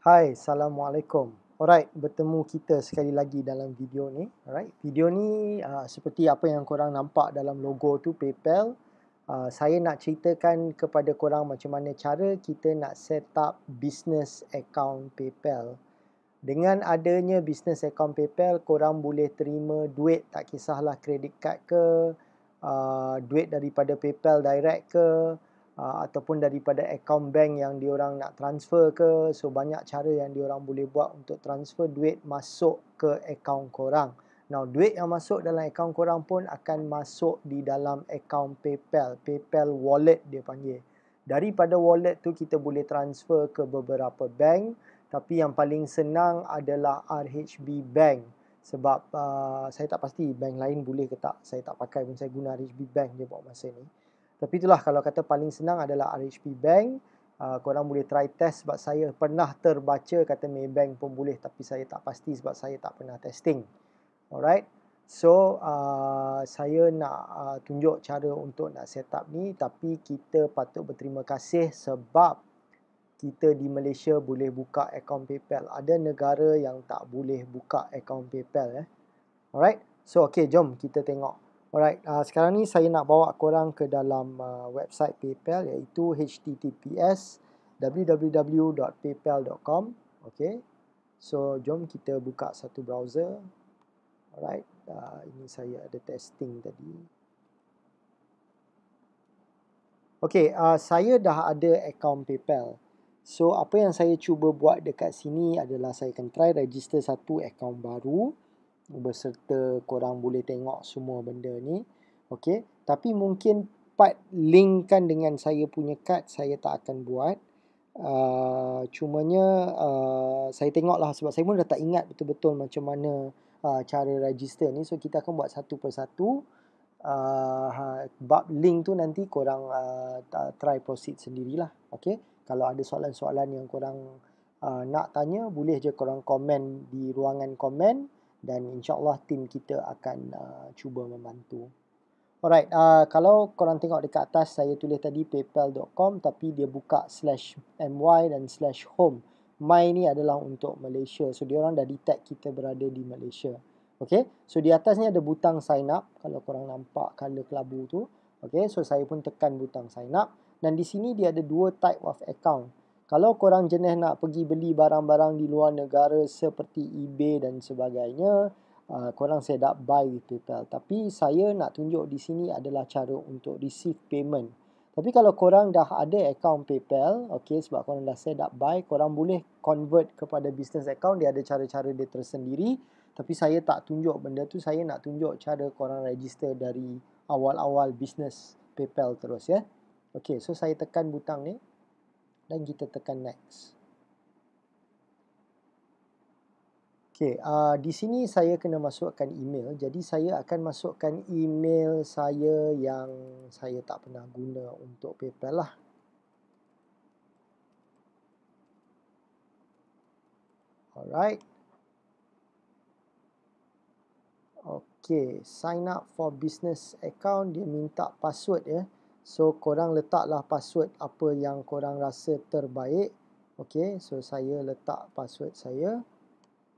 Hai, Assalamualaikum. Alright, bertemu kita sekali lagi dalam video ni. Alright, video ni uh, seperti apa yang korang nampak dalam logo tu PayPal. Uh, saya nak ceritakan kepada korang macam mana cara kita nak set up business account PayPal. Dengan adanya business account PayPal, korang boleh terima duit tak kisahlah kredit card ke, uh, duit daripada PayPal direct ke, Ah, ataupun daripada akaun bank yang diorang nak transfer ke so banyak cara yang diorang boleh buat untuk transfer duit masuk ke akaun korang now duit yang masuk dalam akaun korang pun akan masuk di dalam akaun PayPal PayPal wallet dia panggil daripada wallet tu kita boleh transfer ke beberapa bank tapi yang paling senang adalah RHB Bank sebab uh, saya tak pasti bank lain boleh ke tak saya tak pakai pun saya guna RHB Bank je buat masa ni tapi itulah kalau kata paling senang adalah RHB Bank. Uh, korang boleh try test sebab saya pernah terbaca kata Maybank pun boleh tapi saya tak pasti sebab saya tak pernah testing. Alright. So, uh, saya nak uh, tunjuk cara untuk nak set up ni tapi kita patut berterima kasih sebab kita di Malaysia boleh buka akaun PayPal. Ada negara yang tak boleh buka akaun PayPal. Eh. Alright. So, okay, jom kita tengok. Alright, uh, sekarang ni saya nak bawa korang ke dalam uh, website PayPal iaitu https www.paypal.com Okay, so jom kita buka satu browser Alright, uh, ini saya ada testing tadi Okay, uh, saya dah ada account PayPal So, apa yang saya cuba buat dekat sini adalah saya akan try register satu account baru beserta korang boleh tengok semua benda ni. Okay. Tapi mungkin part linkkan dengan saya punya card saya tak akan buat. Uh, cumanya uh, saya tengoklah sebab saya pun dah tak ingat betul-betul macam mana uh, cara register ni. So kita akan buat satu persatu. Uh, bab link tu nanti korang uh, try proceed sendirilah. Okay. Kalau ada soalan-soalan yang korang uh, nak tanya boleh je korang komen di ruangan komen dan insyaAllah tim kita akan uh, cuba membantu. Alright, uh, kalau korang tengok dekat atas saya tulis tadi paypal.com tapi dia buka slash my dan slash home. My ni adalah untuk Malaysia. So, dia orang dah detect kita berada di Malaysia. Okay, so di atas ni ada butang sign up. Kalau korang nampak color kelabu tu. Okay, so saya pun tekan butang sign up. Dan di sini dia ada dua type of account kalau korang jenis nak pergi beli barang-barang di luar negara seperti eBay dan sebagainya, ah, korang set up buy with PayPal. Tapi saya nak tunjuk di sini adalah cara untuk receive payment. Tapi kalau korang dah ada account PayPal, okay, sebab korang dah set up buy, korang boleh convert kepada business account. Dia ada cara-cara dia tersendiri. Tapi saya tak tunjuk benda tu. Saya nak tunjuk cara korang register dari awal-awal business PayPal terus ya. Okay, so saya tekan butang ni dan kita tekan next. Okay, uh, di sini saya kena masukkan email. Jadi saya akan masukkan email saya yang saya tak pernah guna untuk PayPal lah. Alright. Okay, sign up for business account. Dia minta password ya. Yeah. So korang letaklah password apa yang korang rasa terbaik. Okay, so saya letak password saya.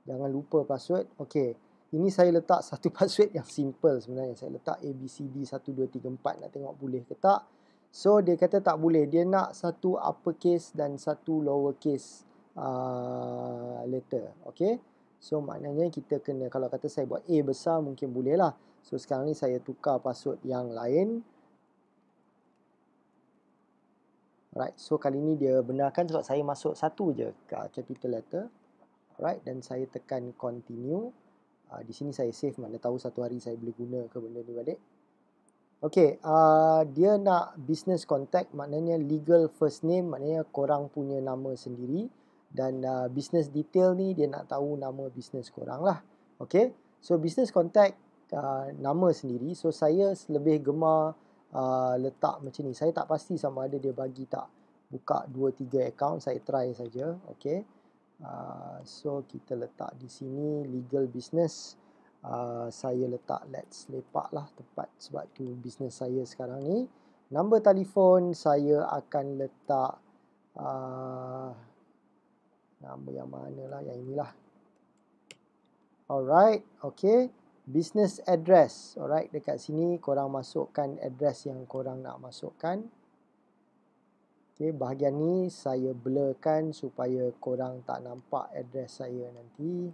Jangan lupa password. Okay, ini saya letak satu password yang simple sebenarnya. Saya letak ABCD1234 nak tengok boleh ke tak. So dia kata tak boleh. Dia nak satu uppercase dan satu lowercase uh, letter. Okay, so maknanya kita kena kalau kata saya buat A besar mungkin boleh lah. So sekarang ni saya tukar password yang lain. Alright, so kali ni dia benarkan sebab saya masuk satu je capital letter. Alright, dan saya tekan continue. Uh, di sini saya save mana tahu satu hari saya boleh guna ke benda ni balik. Okay, uh, dia nak business contact maknanya legal first name maknanya korang punya nama sendiri. Dan uh, business detail ni dia nak tahu nama business korang lah. Okay, so business contact uh, nama sendiri. So saya lebih gemar Uh, letak macam ni. Saya tak pasti sama ada dia bagi tak buka 2-3 account. Saya try saja. Okay. Uh, so kita letak di sini legal business. Uh, saya letak let's lepak lah tempat sebab tu business saya sekarang ni. Nombor telefon saya akan letak uh, nama yang mana lah yang inilah. Alright, okay business address alright dekat sini korang masukkan address yang korang nak masukkan Okay, bahagian ni saya blurkan supaya korang tak nampak address saya nanti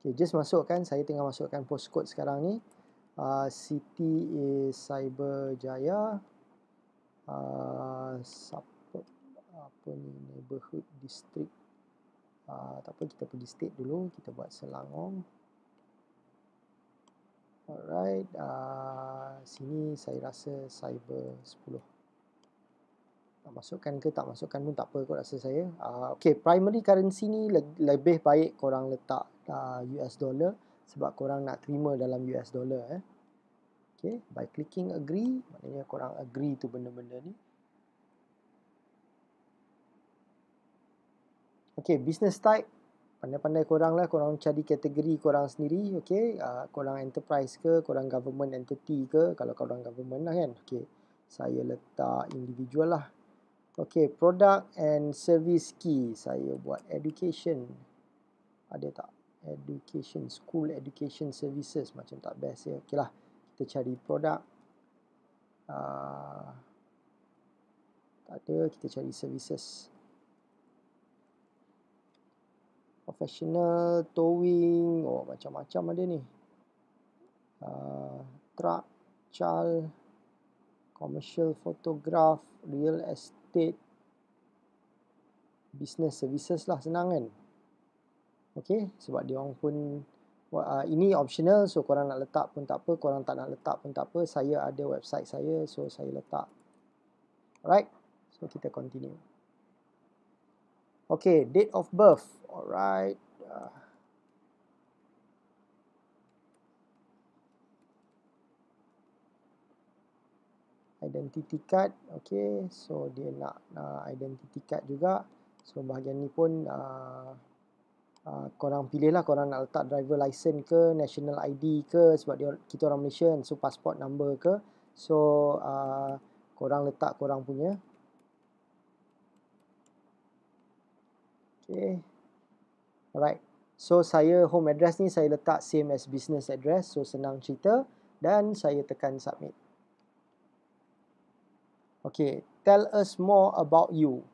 Okay, just masukkan, saya tengah masukkan postcode sekarang ni. Uh, city is Cyberjaya. Uh, support, apa ni, neighborhood district. Uh, tak apa, kita pergi state dulu. Kita buat Selangor. Alright, uh, sini saya rasa Cyber 10 masukkan ke tak masukkan pun tak apa kot rasa saya. Uh, okay, primary currency ni le- lebih baik korang letak uh, ah, US dollar sebab korang nak terima dalam US dollar eh. Okay, by clicking agree, maknanya korang agree tu benda-benda ni. Okay, business type. Pandai-pandai korang lah, korang cari kategori korang sendiri. Okay, uh, korang enterprise ke, korang government entity ke. Kalau korang government lah kan. Okay, saya letak individual lah. Okay, product and service key. Saya buat education. Ada tak? Education, school education services. Macam tak best ya. Okay lah. Kita cari product. Uh, tak ada. Kita cari services. Professional, towing. Oh, macam-macam ada ni. Uh, truck, child, commercial, photograph, real estate related business services lah senang kan okay sebab dia orang pun uh, ini optional so korang nak letak pun tak apa korang tak nak letak pun tak apa saya ada website saya so saya letak alright so kita continue okay date of birth alright uh, identity card okey so dia nak uh, identity card juga so bahagian ni pun uh, uh, korang pilih lah korang nak letak driver license ke national ID ke sebab dia, kita orang Malaysia so passport number ke so uh, korang letak korang punya okey alright so saya home address ni saya letak same as business address so senang cerita dan saya tekan submit Okay, tell us more about you.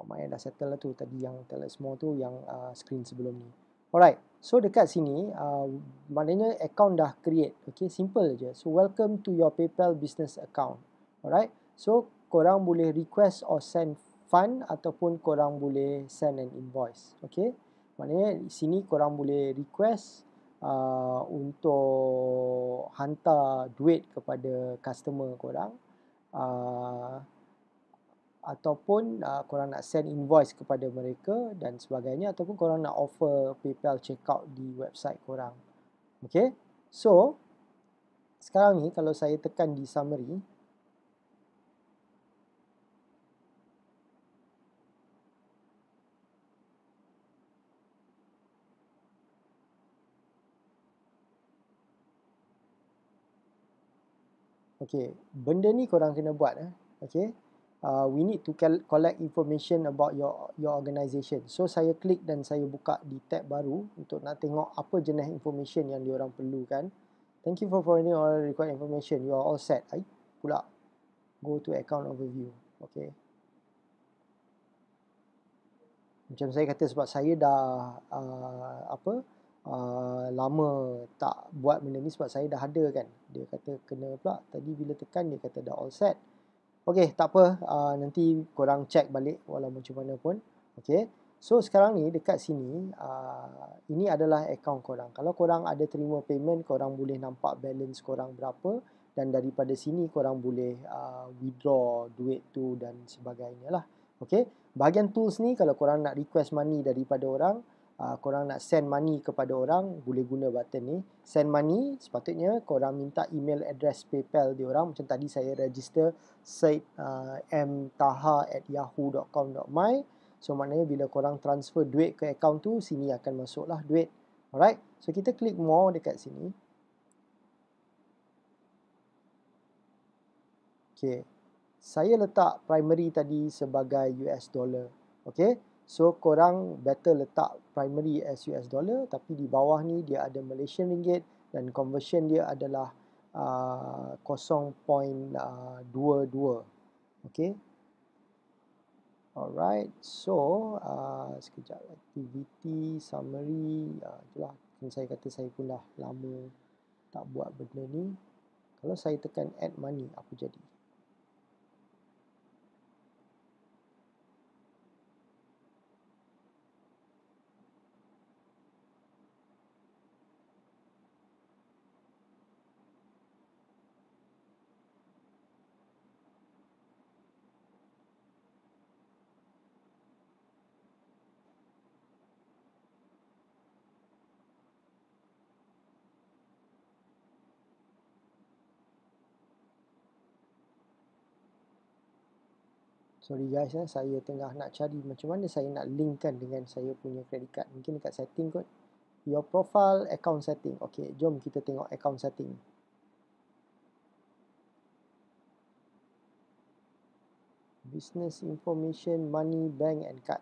Oh, Maya dah settle lah tu tadi yang tell us more tu yang uh, screen sebelum ni. Alright, so dekat sini, uh, maknanya account dah create. Okay, simple je. So, welcome to your PayPal business account. Alright, so korang boleh request or send fund ataupun korang boleh send an invoice. Okay, maknanya sini korang boleh request uh, untuk hantar duit kepada customer korang uh, ataupun uh, korang nak send invoice kepada mereka dan sebagainya ataupun korang nak offer PayPal checkout di website korang. Okay, so sekarang ni kalau saya tekan di summary, Okay, benda ni korang kena buat. Eh. Okay, uh, we need to collect information about your your organisation. So saya klik dan saya buka di tab baru untuk nak tengok apa jenis information yang diorang perlukan. Thank you for providing all required information. You are all set. I pula go to account overview. Okay. Macam saya kata sebab saya dah uh, apa? uh, lama tak buat benda ni sebab saya dah ada kan. Dia kata kena pula. Tadi bila tekan dia kata dah all set. Okay tak apa. Uh, nanti korang check balik walau macam mana pun. Okay. So sekarang ni dekat sini uh, ini adalah account korang. Kalau korang ada terima payment korang boleh nampak balance korang berapa dan daripada sini korang boleh uh, withdraw duit tu dan sebagainya lah. Okay. Bahagian tools ni kalau korang nak request money daripada orang Ah, korang nak send money kepada orang boleh guna button ni send money sepatutnya korang minta email address paypal dia orang macam tadi saya register said uh, ah, mtaha at yahoo.com.my so maknanya bila korang transfer duit ke account tu sini akan masuk lah duit alright so kita klik more dekat sini okay saya letak primary tadi sebagai US dollar okay So korang better letak primary as US dollar tapi di bawah ni dia ada Malaysian ringgit dan conversion dia adalah uh, 0.22. Uh, okay. Alright. So, uh, sekejap. Activity summary. Uh, itulah. Yang saya kata saya pun dah lama tak buat benda ni. Kalau saya tekan add money, apa jadi? sorry guys eh, saya tengah nak cari macam mana saya nak linkkan dengan saya punya credit card mungkin dekat setting kot your profile account setting ok jom kita tengok account setting business information money bank and card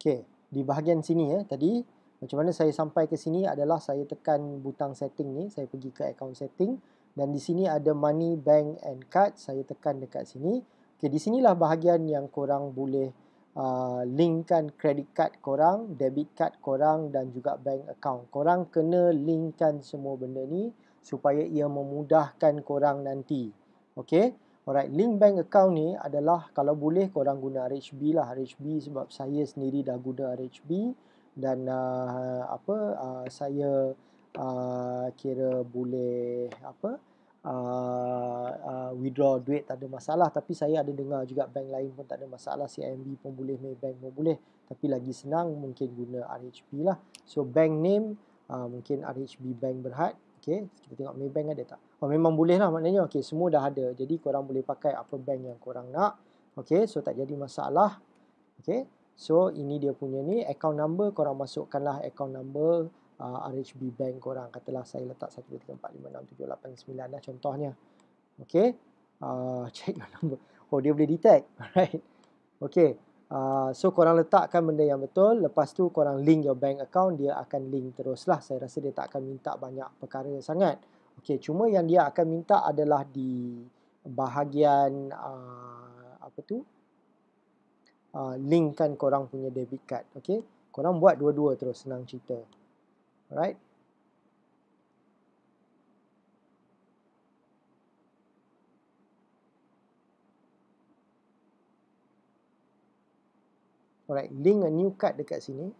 Okay, di bahagian sini ya tadi macam mana saya sampai ke sini adalah saya tekan butang setting ni saya pergi ke account setting dan di sini ada money bank and card saya tekan dekat sini okey di sinilah bahagian yang korang boleh uh, linkkan credit card korang debit card korang dan juga bank account korang kena linkkan semua benda ni supaya ia memudahkan korang nanti okey Alright, link bank account ni adalah kalau boleh korang guna RHB lah. RHB sebab saya sendiri dah guna RHB dan uh, apa uh, saya uh, kira boleh apa uh, uh, withdraw duit tak ada masalah tapi saya ada dengar juga bank lain pun tak ada masalah CIMB pun boleh Maybank pun boleh tapi lagi senang mungkin guna RHB lah so bank name uh, mungkin RHB bank berhad Okay, kita tengok Maybank ada tak. Oh, memang boleh lah maknanya. Okay, semua dah ada. Jadi, korang boleh pakai apa bank yang korang nak. Okay, so tak jadi masalah. Okay, so ini dia punya ni. Account number, korang masukkanlah account number uh, RHB bank korang. Katalah saya letak 1234567891 lah contohnya. Okay, uh, check your number. Oh, dia boleh detect. Alright. Okay. Uh, so korang letakkan benda yang betul lepas tu korang link your bank account dia akan link terus lah saya rasa dia tak akan minta banyak perkara sangat Okay, cuma yang dia akan minta adalah di bahagian uh, apa tu uh, linkkan korang punya debit card Okay, korang buat dua-dua terus senang cerita alright Alright, link a new card dekat sini.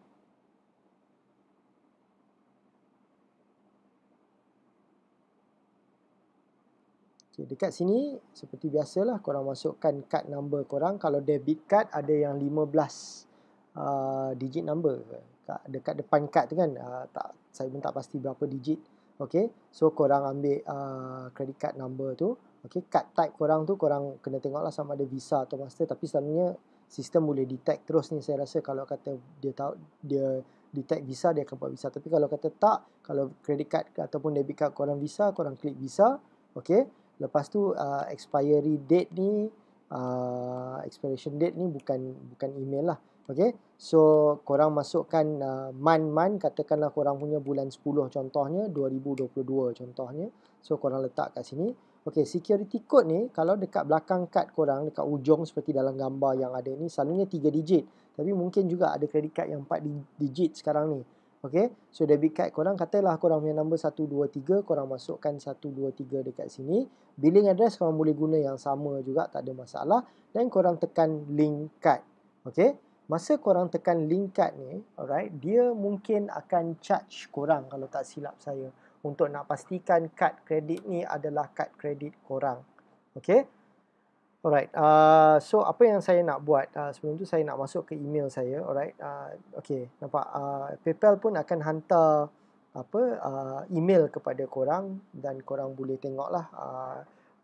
Okay, dekat sini, seperti biasalah, korang masukkan card number korang. Kalau debit card, ada yang 15 uh, digit number. Dekat depan card tu kan, uh, tak, saya pun tak pasti berapa digit. Okay, so korang ambil uh, credit card number tu. Okay, card type korang tu korang kena tengok lah sama ada Visa atau Master. Tapi selalunya sistem boleh detect terus ni saya rasa kalau kata dia tahu dia detect visa dia akan buat visa tapi kalau kata tak kalau credit card ataupun debit card korang visa korang klik visa okey lepas tu uh, expiry date ni uh, expiration date ni bukan bukan email lah okey so korang masukkan uh, month month katakanlah korang punya bulan 10 contohnya 2022 contohnya so korang letak kat sini Okey, security code ni kalau dekat belakang kad korang, dekat ujung seperti dalam gambar yang ada ni, selalunya 3 digit. Tapi mungkin juga ada credit card yang 4 digit sekarang ni. Okey, so debit card korang katalah korang punya number 123, korang masukkan 123 dekat sini. Billing address korang boleh guna yang sama juga, tak ada masalah. Dan korang tekan link card. Okey, masa korang tekan link card ni, alright, dia mungkin akan charge korang kalau tak silap saya untuk nak pastikan kad kredit ni adalah kad kredit korang. Okay. Alright. Uh, so apa yang saya nak buat uh, sebelum tu saya nak masuk ke email saya. Alright. Uh, okay. Nampak uh, PayPal pun akan hantar apa uh, email kepada korang dan korang boleh tengoklah uh,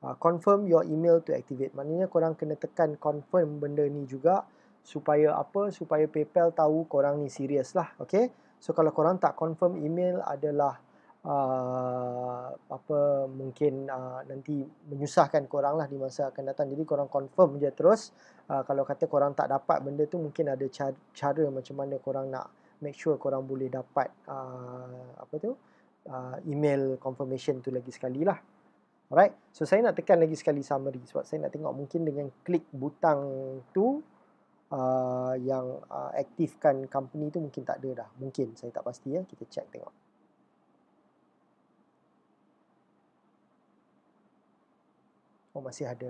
uh, confirm your email to activate. Maknanya korang kena tekan confirm benda ni juga supaya apa supaya PayPal tahu korang ni serius lah. Okay. So kalau korang tak confirm email adalah uh, apa mungkin uh, nanti menyusahkan korang lah di masa akan datang. Jadi korang confirm je terus. Uh, kalau kata korang tak dapat benda tu mungkin ada cara, cara macam mana korang nak make sure korang boleh dapat uh, apa tu uh, email confirmation tu lagi sekali lah. Alright. So saya nak tekan lagi sekali summary sebab saya nak tengok mungkin dengan klik butang tu uh, yang uh, aktifkan company tu mungkin tak ada dah. Mungkin saya tak pasti ya. Kita check tengok. Oh masih ada.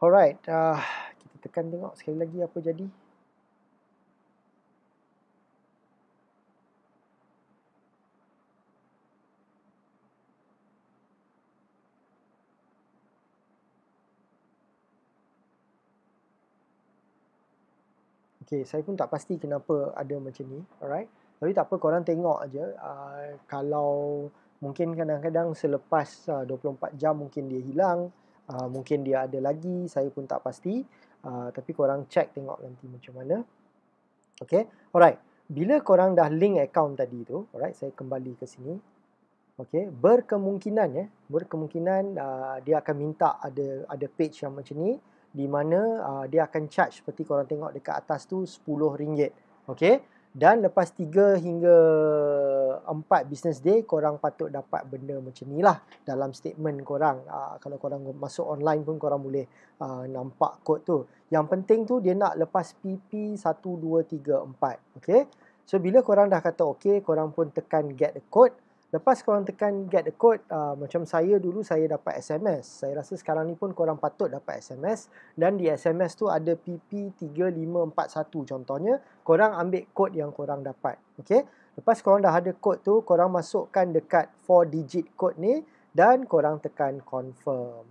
Alright, uh, kita tekan tengok sekali lagi apa jadi. Okay, saya pun tak pasti kenapa ada macam ni. Alright. Tapi tak apa, korang tengok aja. Uh, kalau mungkin kadang-kadang selepas uh, 24 jam mungkin dia hilang uh, mungkin dia ada lagi saya pun tak pasti uh, tapi korang cek tengok nanti macam mana okay alright bila korang dah link account tadi tu alright saya kembali ke sini okay berkemungkinan ya eh, berkemungkinan uh, dia akan minta ada ada page yang macam ni di mana uh, dia akan charge seperti korang tengok dekat atas tu RM10 okay dan lepas 3 hingga empat business day korang patut dapat benda macam ni lah dalam statement korang uh, kalau korang masuk online pun korang boleh uh, nampak kod tu yang penting tu dia nak lepas PP 1234 okay so bila korang dah kata okay korang pun tekan get the code lepas korang tekan get the code uh, macam saya dulu saya dapat SMS saya rasa sekarang ni pun korang patut dapat SMS dan di SMS tu ada PP 3541 contohnya korang ambil kod yang korang dapat okay Lepas korang dah ada kod tu, korang masukkan dekat 4 digit kod ni dan korang tekan confirm.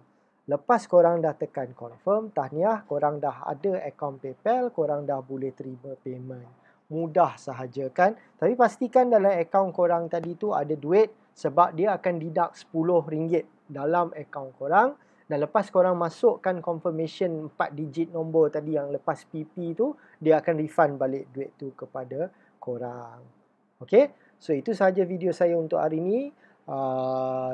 Lepas korang dah tekan confirm, tahniah korang dah ada account PayPal, korang dah boleh terima payment. Mudah sahaja kan? Tapi pastikan dalam account korang tadi tu ada duit sebab dia akan didak RM10 dalam account korang. Dan lepas korang masukkan confirmation 4 digit nombor tadi yang lepas PP tu, dia akan refund balik duit tu kepada korang. Okay, so itu sahaja video saya untuk hari ini. Uh, ah,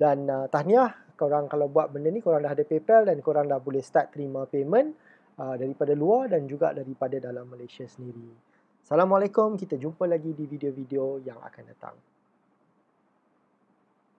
dan uh, tahniah korang kalau buat benda ni, korang dah ada PayPal dan korang dah boleh start terima payment uh, daripada luar dan juga daripada dalam Malaysia sendiri. Assalamualaikum, kita jumpa lagi di video-video yang akan datang.